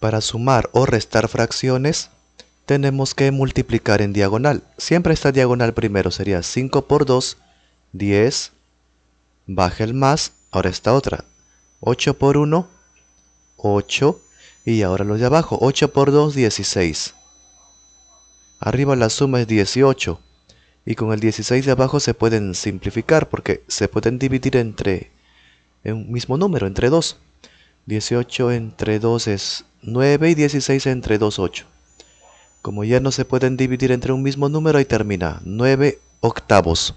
Para sumar o restar fracciones, tenemos que multiplicar en diagonal. Siempre esta diagonal primero sería 5 por 2, 10, baja el más, ahora esta otra. 8 por 1, 8, y ahora los de abajo, 8 por 2, 16. Arriba la suma es 18, y con el 16 de abajo se pueden simplificar porque se pueden dividir entre un mismo número, entre 2. 18 entre 2 es 9 y 16 entre 2, 8. Como ya no se pueden dividir entre un mismo número, y termina. 9 octavos.